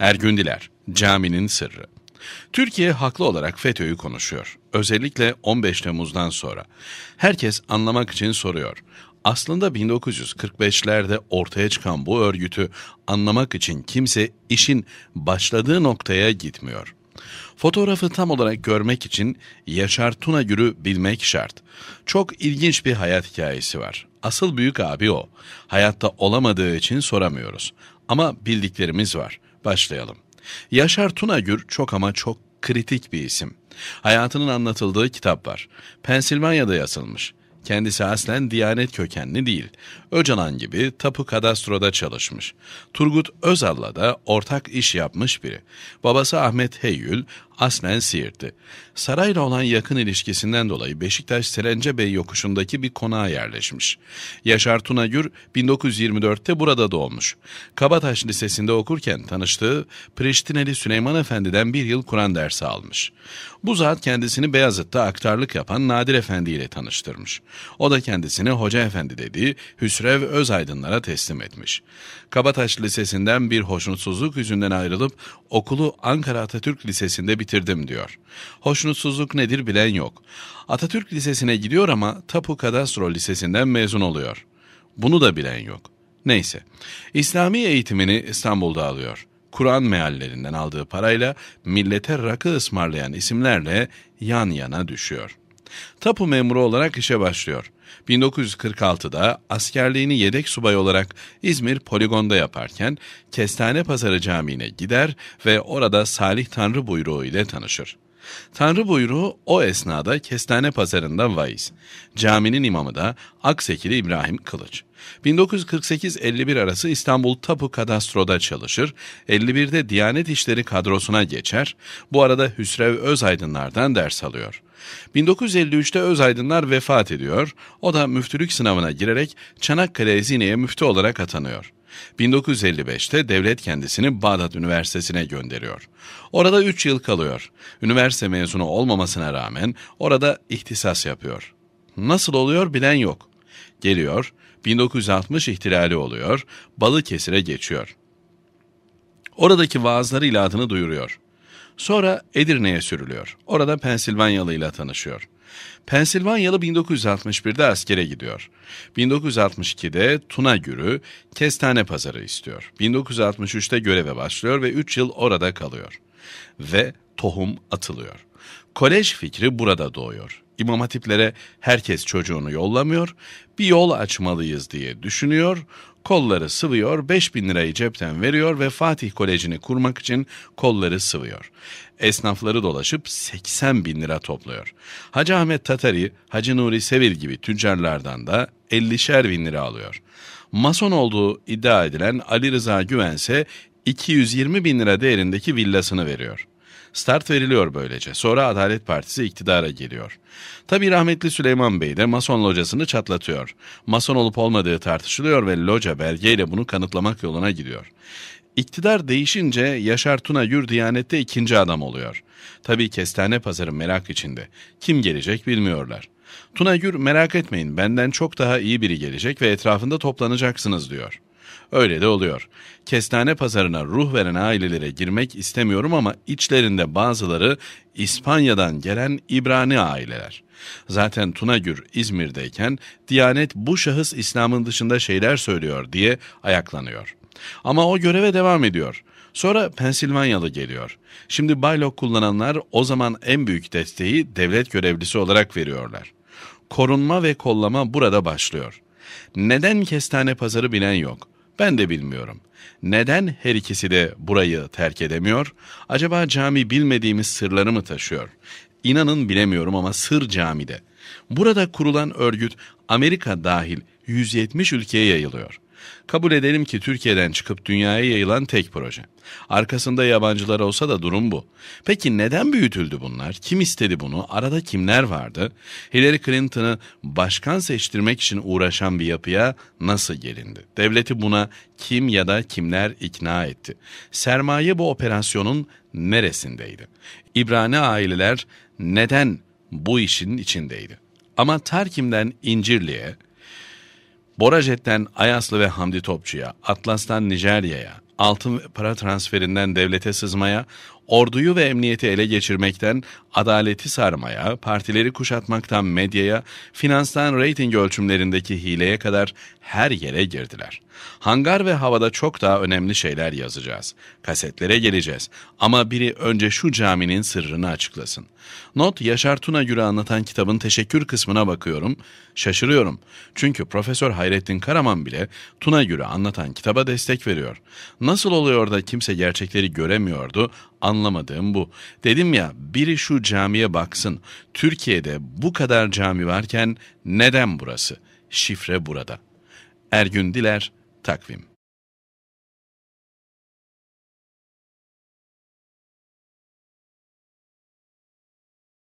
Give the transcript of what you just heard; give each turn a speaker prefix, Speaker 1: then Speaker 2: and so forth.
Speaker 1: Ergündiler, caminin sırrı. Türkiye haklı olarak FETÖ'yü konuşuyor. Özellikle 15 Temmuz'dan sonra. Herkes anlamak için soruyor. Aslında 1945'lerde ortaya çıkan bu örgütü anlamak için kimse işin başladığı noktaya gitmiyor. Fotoğrafı tam olarak görmek için Yaşar Tunagür'ü bilmek şart. Çok ilginç bir hayat hikayesi var. Asıl büyük abi o. Hayatta olamadığı için soramıyoruz. Ama bildiklerimiz var. Başlayalım. Yaşar Tunagür çok ama çok kritik bir isim. Hayatının anlatıldığı kitap var. Pensilvanya'da yazılmış. Kendisi aslen Diyanet kökenli değil. Öcalan gibi tapu kadastroda çalışmış. Turgut Özal'la da ortak iş yapmış biri. Babası Ahmet Heyyül, aslen Siirtli. Sarayla olan yakın ilişkisinden dolayı Beşiktaş Serence Bey yokuşundaki bir konağa yerleşmiş. Yaşar Tunagür 1924'te burada doğmuş. Kabataş Lisesi'nde okurken tanıştığı Priştineli Süleyman Efendi'den bir yıl Kur'an dersi almış. Bu zat kendisini Beyazıt'ta aktarlık yapan Nadir Efendi ile tanıştırmış. O da kendisini Hoca Efendi dediği Hüsrev Özaydınlara teslim etmiş. Kabataş Lisesi'nden bir hoşnutsuzluk yüzünden ayrılıp okulu Ankara Atatürk Lisesi'nde bir bitirdim diyor. Hoşnutsuzluk nedir bilen yok. Atatürk Lisesi'ne gidiyor ama Tapu Kadastro Lisesi'nden mezun oluyor. Bunu da bilen yok. Neyse. İslami eğitimini İstanbul'da alıyor. Kur'an meallerinden aldığı parayla millete rakı ısmarlayan isimlerle yan yana düşüyor. Tapu memuru olarak işe başlıyor. 1946'da askerliğini yedek subay olarak İzmir poligonda yaparken Kestane Pazarı Camii'ne gider ve orada Salih Tanrı buyruğu ile tanışır. Tanrı buyruğu o esnada Kestane Pazarı'nda vaiz. Caminin imamı da Aksekili İbrahim Kılıç. 1948-51 arası İstanbul Tapu Kadastro'da çalışır, 51'de Diyanet İşleri kadrosuna geçer, bu arada Hüsrev Özaydınlar'dan ders alıyor. 1953'te Özaydınlar vefat ediyor, o da müftülük sınavına girerek Çanakkale Ezine'ye müftü olarak atanıyor. 1955'te devlet kendisini Bağdat Üniversitesi'ne gönderiyor. Orada 3 yıl kalıyor. Üniversite mezunu olmamasına rağmen orada ihtisas yapıyor. Nasıl oluyor bilen yok. Geliyor, 1960 ihtilali oluyor, Balıkesir'e geçiyor. Oradaki vaazlarıyla adını duyuruyor. Sonra Edirne'ye sürülüyor. Orada Pensilvanyalı ile tanışıyor. Pensilvanyalı 1961'de askere gidiyor. 1962'de Tuna Gürü kestane pazarı istiyor. 1963'te göreve başlıyor ve 3 yıl orada kalıyor. Ve tohum atılıyor. Kolej fikri burada doğuyor. İmam hatiplere herkes çocuğunu yollamıyor, bir yol açmalıyız diye düşünüyor, kolları sıvıyor, 5000 lirayı cepten veriyor ve Fatih Koleji'ni kurmak için kolları sıvıyor. Esnafları dolaşıp 80 bin lira topluyor. Hacı Ahmet Tatari, Hacı Nuri Sevil gibi tüccarlardan da 50'şer bin lira alıyor. Mason olduğu iddia edilen Ali Rıza Güvense 220 bin lira değerindeki villasını veriyor. Start veriliyor böylece. Sonra Adalet Partisi iktidara geliyor. Tabii rahmetli Süleyman Bey de Mason locasını çatlatıyor. Mason olup olmadığı tartışılıyor ve loca belgeyle bunu kanıtlamak yoluna gidiyor. İktidar değişince Yaşar Tuna Yür Diyanet'te ikinci adam oluyor. Tabii kestane pazarı merak içinde. Kim gelecek bilmiyorlar. Tuna Gür merak etmeyin benden çok daha iyi biri gelecek ve etrafında toplanacaksınız diyor. Öyle de oluyor. Kestane pazarına ruh veren ailelere girmek istemiyorum ama içlerinde bazıları İspanya'dan gelen İbrani aileler. Zaten Tunagür İzmir'deyken Diyanet bu şahıs İslam'ın dışında şeyler söylüyor diye ayaklanıyor. Ama o göreve devam ediyor. Sonra Pensilvanyalı geliyor. Şimdi baylok kullananlar o zaman en büyük desteği devlet görevlisi olarak veriyorlar. Korunma ve kollama burada başlıyor. Neden kestane pazarı bilen yok? Ben de bilmiyorum. Neden her ikisi de burayı terk edemiyor? Acaba cami bilmediğimiz sırları mı taşıyor? İnanın bilemiyorum ama sır camide. Burada kurulan örgüt Amerika dahil 170 ülkeye yayılıyor. Kabul edelim ki Türkiye'den çıkıp dünyaya yayılan tek proje. Arkasında yabancılar olsa da durum bu. Peki neden büyütüldü bunlar? Kim istedi bunu? Arada kimler vardı? Hillary Clinton'ı başkan seçtirmek için uğraşan bir yapıya nasıl gelindi? Devleti buna kim ya da kimler ikna etti? Sermaye bu operasyonun neresindeydi? İbrani aileler neden bu işin içindeydi? Ama Tarkim'den İncirli'ye, Borajet'ten Ayaslı ve Hamdi Topçu'ya, Atlas'tan Nijerya'ya, altın para transferinden devlete sızmaya, orduyu ve emniyeti ele geçirmekten adaleti sarmaya, partileri kuşatmaktan medyaya, finanstan reyting ölçümlerindeki hileye kadar her yere girdiler. Hangar ve havada çok daha önemli şeyler yazacağız. Kasetlere geleceğiz. Ama biri önce şu caminin sırrını açıklasın. Not Yaşar Tuna Gür'ü anlatan kitabın teşekkür kısmına bakıyorum. Şaşırıyorum. Çünkü Profesör Hayrettin Karaman bile Tuna Gür'ü anlatan kitaba destek veriyor. Nasıl oluyor da kimse gerçekleri göremiyordu anlamadığım bu. Dedim ya biri şu camiye baksın. Türkiye'de bu kadar cami varken neden burası? Şifre burada. Ergün Diler, Takvim